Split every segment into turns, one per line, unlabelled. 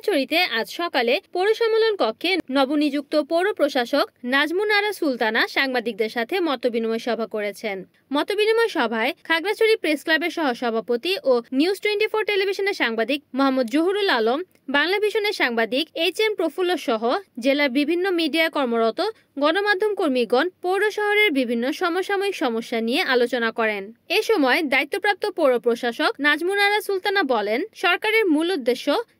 খাগড়াছড়িতে আজ সকালে পৌর সম্মেলন কক্ষে নবনিযুক্ত পৌর প্রশাসক নাজমুন আরা সুলতানা সাংবাদিকদের সাথে মতবিনিময় সভা করেছেন মতবিনিময় সভায় খাগড়াছড়ি প্রেস ক্লাবের সহসভাপতি ও নিউজ টোয়েন্টি ফোর টেলিভিশনের সাংবাদিক মোহাম্মদ জহুরুল আলম বাংলা ভিশনের সাংবাদিক এইচ এম প্রফুল্ল সহ জেলার বিভিন্ন মিডিয়া কর্মরত গণমাধ্যম কর্মীগণ পৌর শহরের বিভিন্ন সমসাময়িক সমস্যা নিয়ে আলোচনা করেন এ সময় দায়িত্বপ্রাপ্ত পৌর প্রশাসক নাজমুনারা সুলতানা বলেন সরকারের মূল উদ্দেশ্য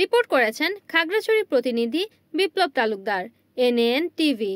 রিপোর্ট করেছেন খাগড়াছড়ি প্রতিনিধি বিপ্লব তালুকদার এনএন টিভি